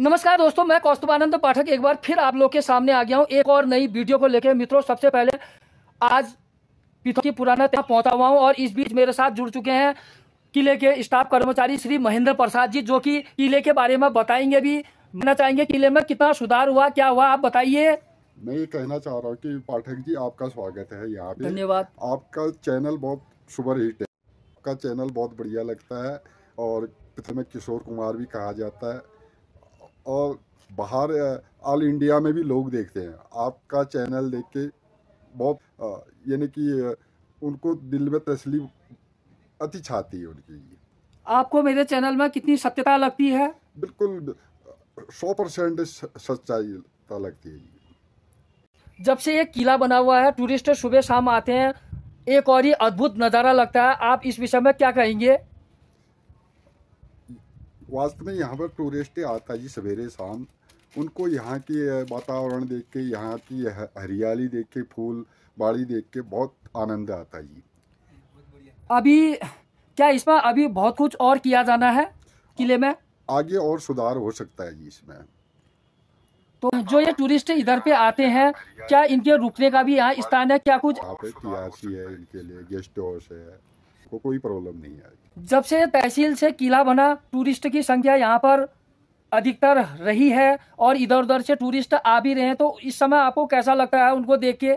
नमस्कार दोस्तों मैं कौस्तुभानंद पाठक एक बार फिर आप लोग के सामने आ गया हूँ एक और नई वीडियो को लेकर मित्रों सबसे पहले आज पिथौरागढ़ पुराना तक पहुंचा हुआ हूँ और इस बीच मेरे साथ जुड़ चुके हैं किले के स्टाफ कर्मचारी श्री महेंद्र प्रसाद जी जो कि किले के बारे में बताएंगे भी मानना चाहेंगे किले में कितना सुधार हुआ क्या हुआ आप बताइए मैं ये कहना चाह रहा हूँ कि पाठक जी आपका स्वागत है यहाँ पे धन्यवाद आपका चैनल बहुत सुपर हिट है आपका चैनल बहुत बढ़िया लगता है और किशोर कुमार भी कहा जाता है और बाहर ऑल इंडिया में भी लोग देखते हैं आपका चैनल देख के बहुत यानी कि उनको दिल में तसली अति छाती है लिए आपको मेरे चैनल में कितनी सत्यता लगती है बिल्कुल सौ परसेंट सच्चाई लगती है जब से ये किला बना हुआ है टूरिस्ट सुबह शाम आते हैं एक और ही अद्भुत नज़ारा लगता है आप इस विषय में क्या कहेंगे वास्तव में यहाँ पर टूरिस्ट आता जी सवेरे शाम उनको यहाँ की वातावरण देख के यहाँ की हरियाली देख के फूल बाड़ी देख के बहुत आनंद आता जी अभी क्या इसमें अभी बहुत कुछ और किया जाना है किले में आगे और सुधार हो सकता है जी इसमें तो जो ये टूरिस्ट इधर पे आते हैं क्या इनके रुकने का भी यहाँ स्थान है क्या कुछ है इनके लिए गेस्ट हाउस है को कोई प्रॉब्लम नहीं आएगी जब से तहसील से किला बना टूरिस्ट की संख्या यहाँ पर अधिकतर रही है और इधर उधर से टूरिस्ट आ भी रहे हैं तो इस समय आपको कैसा लगता है उनको देख के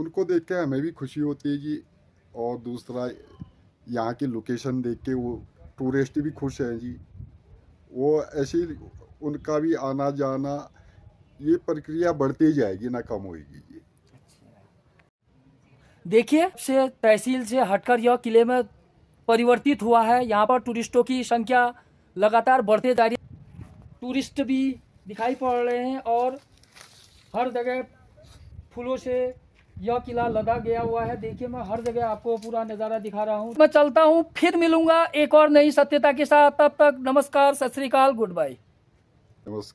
उनको देख के हमें भी खुशी होती है जी और दूसरा यहाँ की लोकेशन देख के वो टूरिस्ट भी खुश हैं जी वो ऐसे उनका भी आना जाना ये प्रक्रिया बढ़ती जाएगी ना कम होगी जी देखिए से तहसील से हटकर यह किले में परिवर्तित हुआ है यहाँ पर टूरिस्टों की संख्या लगातार बढ़ते जा रही टूरिस्ट भी दिखाई पड़ रहे हैं और हर जगह फूलों से यह किला लदा गया हुआ है देखिए मैं हर जगह आपको पूरा नज़ारा दिखा रहा हूँ मैं चलता हूँ फिर मिलूंगा एक और नई सत्यता के साथ तब तक नमस्कार सत श्रीकाल गुड बाय नमस्कार